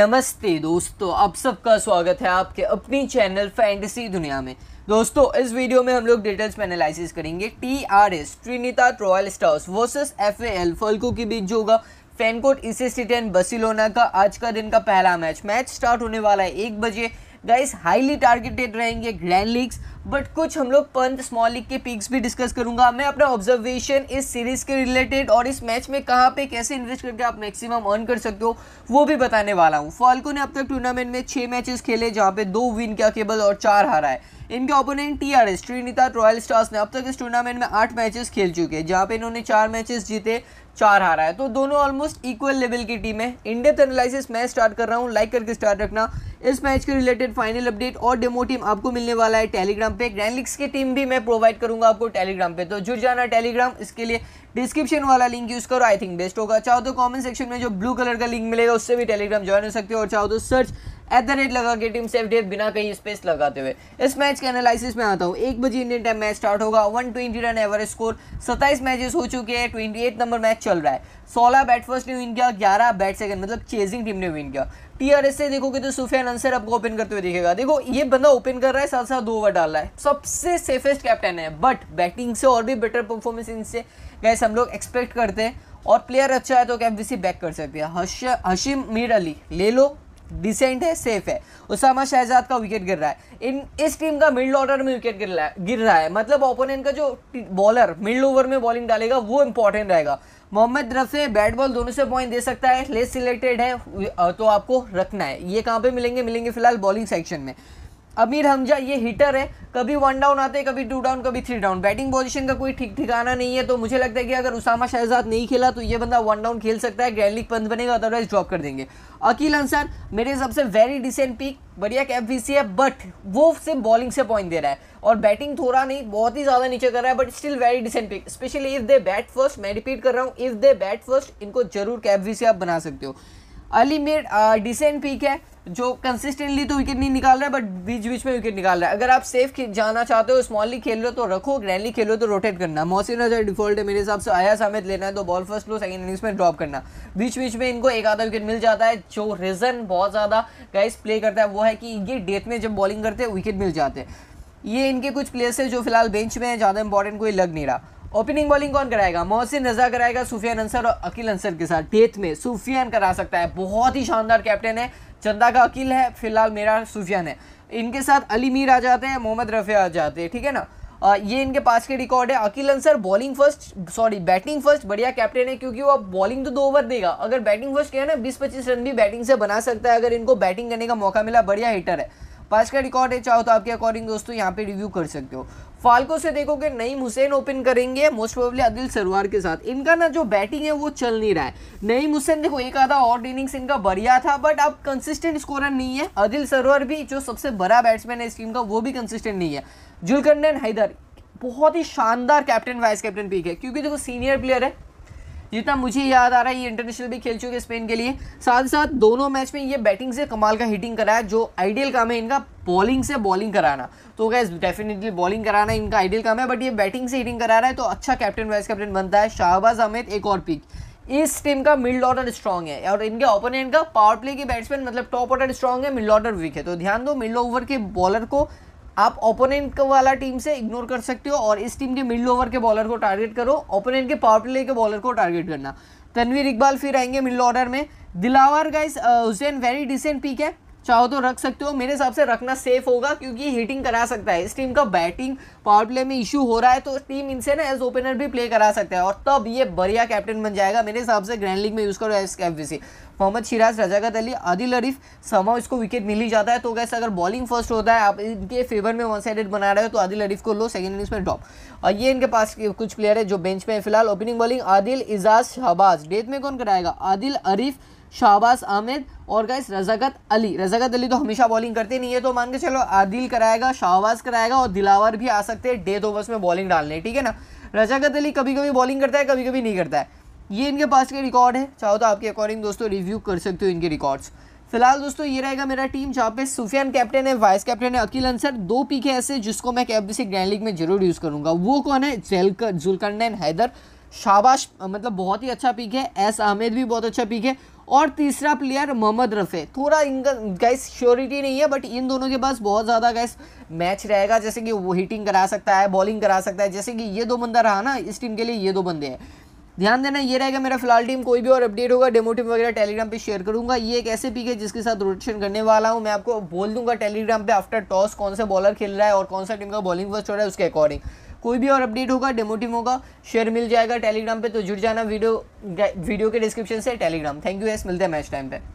नमस्ते दोस्तों आप सबका स्वागत है आपके अपनी चैनल फैंटेसी दुनिया में दोस्तों इस वीडियो में हम लोग डिटेल्स में एनालिसिस करेंगे T R S Trinity royal stars versus F A L Falco के बीच जो होगा फैनकोट इसे सिटेन बसिलोना का आज का दिन का पहला मैच मैच स्टार्ट होने वाला है एक बजे गाइस हाईली टारगेटेड रहेंगे ग्रैंड लीग्स बट कुछ हम लोग पंत स्मॉल लीग के पिक्स भी डिस्कस करूंगा मैं अपना ऑब्जर्वेशन इस सीरीज़ के रिलेटेड और इस मैच में कहाँ पे कैसे इन्वेस्ट करके आप मैक्सिमम अर्न कर सकते हो वो भी बताने वाला हूँ फाल्को ने अब तक टूर्नामेंट में छः मैचेस खेले जहाँ पे दो विन किया केबल और चार हारा है इनके opponent T R S Trinity royal stars ने अब तक इस टूर्नामेंट में आठ मैचेस खेल चुके हैं जहाँ पे इन्होंने चार मैचेस जीते चार हारा है तो दोनों ऑलमोस्ट इक्वल लेवल की टीम है इंडेप्थ एनालिसिस मैं स्टार्ट कर रहा हूँ लाइक करके स्टार्ट रखना इस मैच के रिलेटेड फाइनल अपडेट और डेमो टीम आपको मिलने वाला है टेलीग्राम पे ग्रैंडलिक्स की टीम भी मैं प्रोवाइड करूंगा आपको टेलीग्राम पे तो जुड़ जाना टेलीग्राम इसके लिए डिस्क्रिप्शन वाला लिंक यूज़ करो आई थिंक बेस्ट होगा चाहो तो कॉमेंट सेक्शन में जो ब्लू कलर का लिंक मिलेगा उससे भी टेलीग्राम ज्वाइन हो सकते हो और चाहो तो सर्च एट द रेट लगा के टीम सेफ डेथ बिना कहीं स्पेस लगाते हुए इस मैच के एनालिसिस में आता हूँ एक बजे इंडियन टाइम मैच स्टार्ट होगा one twenty run average score सत्ताईस मैचेस हो चुके हैं ट्वेंटी एट नंबर मैच चल रहा है सोलह बैट फर्स्ट ने विन किया ग्यारह बैट सेकंड मतलब चेजिंग टीम ने विन किया टीआरएस से देखोगे तो सुफियान अंसर आपको ओपन करते हुए दिखेगा देखो ये बंदा ओपन कर रहा है साथ साथ दो ओवर डाल रहा है सबसे सेफेस्ट कैप्टन है बट बैटिंग से और भी बेटर परफॉर्मेंस इनसे गैस हम लोग एक्सपेक्ट करते हैं और प्लेयर अच्छा है तो कैप बैक कर सकती है हशिम मीर अली ले लो डिसेंट है सेफ है उसामा शहजाद का विकेट गिर रहा है इन इस टीम का मिडिल ऑर्डर में विकेट गिर रहा है गिर रहा है मतलब ओपोनेंट का जो बॉलर मिडल ओवर में बॉलिंग डालेगा वो इंपॉर्टेंट रहेगा मोहम्मद रफ़े बैट बॉल दोनों से पॉइंट दे सकता है लेस सिलेक्टेड है तो आपको रखना है ये कहाँ पे मिलेंगे मिलेंगे फिलहाल बॉलिंग सेक्शन में अमीर हमजा ये हिटर है कभी वन डाउन आते हैं कभी टू डाउन कभी थ्री डाउन बैटिंग पोजीशन का कोई ठीक ठिकाना नहीं है तो मुझे लगता है कि अगर उसामा शहजाद नहीं खेला तो ये बंदा वन डाउन खेल सकता है ग्रैंड लीग पंथ बनेगा अदरवाइज ड्रॉप कर देंगे अकील अंसार मेरे हिसाब से वेरी डिसेंट पिक बढ़िया कैप वी है बट वो सिर्फ बॉलिंग से पॉइंट दे रहा है और बैटिंग थोड़ा नहीं बहुत ही ज़्यादा नीचे कर रहा है but still very decent pick specially if they bat first मैं रिपीट कर रहा हूँ इफ़ दे बैट फर्स्ट इनको जरूर कैप वी आप बना सकते हो अली मेड डिसेंट पीक है जो कंसिस्टेंटली तो विकेट नहीं निकाल रहा है बट बीच बीच में विकेट निकाल रहा है अगर आप सेफ जाना चाहते हो स्मॉली खेल रहे हो तो रखो ग्रैंडली खेलो तो रोटेट करना मोहसिन जो डिफॉल्ट है मेरे हिसाब से आया समेत लेना है तो बॉल फर्स्ट लो सेकंड इनिंग्स में ड्रॉप करना बीच बीच में इनको एक आधा विकेट मिल जाता है जो रीज़न बहुत ज़्यादा गाइस प्ले करता है वो है कि ये डेथ में जब बॉलिंग करते हैं विकेट मिल जाते हैं ये इनके कुछ प्लेयर्स है जो फिलहाल बेंच में है ज़्यादा इंपॉर्टेंट कोई लग नहीं रहा ओपनिंग बॉलिंग कौन कराएगा मोहसिन रजा कराएगा सूफियान अंसर और अकील अंसर के साथ डेथ में सूफियान करा सकता है बहुत ही शानदार कैप्टन है चंदा का अकील है फिलहाल मेरा सूफियान है इनके साथ अली मीर आ जाते हैं मोहम्मद रफ़ी आ जाते हैं ठीक है ना आ, ये इनके पास के रिकॉर्ड है Aqeel Ansar bowling first sorry batting first बढ़िया कैप्टन है क्योंकि वो बॉलिंग तो दो ओवर देगा अगर बैटिंग फर्स्ट क्या है ना बीस पच्चीस रन भी बैटिंग से बना सकता है अगर इनको बैटिंग करने का मौका मिला बढ़िया हिटर है पास का रिकॉर्ड है चाहो तो आपके अकॉर्डिंग दोस्तों यहाँ पे रिव्यू कर सकते हो फाल्को से देखोगे नईम हुसैन ओपन करेंगे मोस्ट प्रोबली अदिल सरवार के साथ इनका ना जो बैटिंग है वो चल नहीं रहा है नईम हुसैन देखो एक आधा और इनिंग्स इनका बढ़िया था बट अब कंसिस्टेंट स्कोरर नहीं है अदिल सरवार भी जो सबसे बड़ा बैट्समैन है इस टीम का वो भी कंसिस्टेंट नहीं है जुलकंडन हैदर बहुत ही शानदार कैप्टन वाइस कैप्टन पीक है क्योंकि देखो सीनियर प्लेयर है जितना मुझे याद आ रहा है ये इंटरनेशनल भी खेल चुके स्पेन के लिए साथ ही साथ दोनों मैच में ये बैटिंग से कमाल का हिटिंग कराया जो आइडियल काम है इनका बॉलिंग से बॉलिंग कराना तो गैस डेफिनेटली बॉलिंग कराना इनका आइडियल काम है बट ये बैटिंग से हिटिंग करा रहा है तो अच्छा कैप्टन वाइस कैप्टन बनता है शाहबाज अहमद एक और पिक इस टीम का मिड ऑर्डर स्ट्रॉन्ग है और इनके ओपोनेंट का पावर प्ले के बैट्समैन मतलब टॉप ऑर्डर स्ट्रॉन्ग है मिड ऑर्डर वीक है तो ध्यान दो मिड ओवर के बॉलर को आप ओपोनेंट वाला टीम से इग्नोर कर सकते हो और इस टीम के मिडिल ओवर के बॉलर को टारगेट करो ओपोनेंट के पावर प्ले के बॉलर को टारगेट करना तनवीर इकबाल फिर आएंगे मिडिल ऑर्डर में Dilawar guys Hussain very decent pick है चाहो तो रख सकते हो मेरे हिसाब से रखना सेफ होगा क्योंकि हीटिंग करा सकता है इस टीम का बैटिंग पावर प्ले में इशू हो रहा है तो टीम इनसे ना एज ओपनर भी प्ले करा सकता है और तब ये बढ़िया कैप्टन बन जाएगा मेरे हिसाब से ग्रैंड लीग में यूज़ करो एस एफ मोहम्मद शिराज रजाकत अली आदिल अरीफ समा इसको विकेट मिल ही जाता है तो गैस अगर बॉलिंग फर्स्ट होता है आप इनके फेवर में वन साइडेड बना रहे हो तो आदिल अरीफ को लो सेकेंड इनिंग्स में टॉप और ये इनके पास कुछ प्लेयर है जो बेंच में फिलहाल opening bowling Adil Ijaz Shahbaz death में कौन कराएगा आदिल अरीफ शाहबाज अहमद और गाइस रजागत अली रजागत अली तो हमेशा बॉलिंग करते नहीं है तो मान के चलो आदिल कराएगा शाहबाज कराएगा और दिलावर भी आ सकते हैं डेथ ओवर्स में बॉलिंग डालने ठीक है ना रजाकत अली कभी कभी बॉलिंग करता है कभी कभी नहीं करता है ये इनके पास के रिकॉर्ड है चाहो तो आपके अकॉर्डिंग दोस्तों रिव्यू कर सकते हो इनके रिकॉर्ड्स फिलहाल दोस्तों ये रहेगा मेरा टीम जहाँ पे सुफियान कैप्टन है वाइस कैप्टन है अकील अंसर दो पीके ऐसे जिसको मैं कैप्टनसी ग्रैंड लीग में जरूर यूज़ करूँगा वो कौन है जेलकर जुलकंडन हैदर शाबाश मतलब बहुत ही अच्छा पीक है एस आमिर भी बहुत अच्छा पिक है और तीसरा प्लेयर मोहम्मद रफ़े थोड़ा इनका गैस श्योरिटी नहीं है बट इन दोनों के पास बहुत ज़्यादा गैस मैच रहेगा जैसे कि वो हिटिंग करा सकता है बॉलिंग करा सकता है जैसे कि ये दो बंदा रहा ना इस टीम के लिए ये दो बंदे हैं ध्यान देना ये रहेगा मेरा फिलहाल टीम कोई भी और अपडेट होगा डेमो टीम वगैरह टेलीग्राम पे शेयर करूंगा ये एक ऐसे पीक है जिसके साथ रोटेशन करने वाला हूँ मैं आपको बोल दूंगा टेलीग्राम पे आफ्टर टॉस कौन सा बॉलर खेल रहा है और कौन सा टीम का बॉलिंग फर्स्ट हो रहा है उसके अकॉर्डिंग कोई भी और अपडेट होगा डेमो टीम होगा शेयर मिल जाएगा टेलीग्राम पे तो जुड़ जाना वीडियो वीडियो के डिस्क्रिप्शन से टेलीग्राम थैंक यू एस मिलते हैं मैच टाइम पर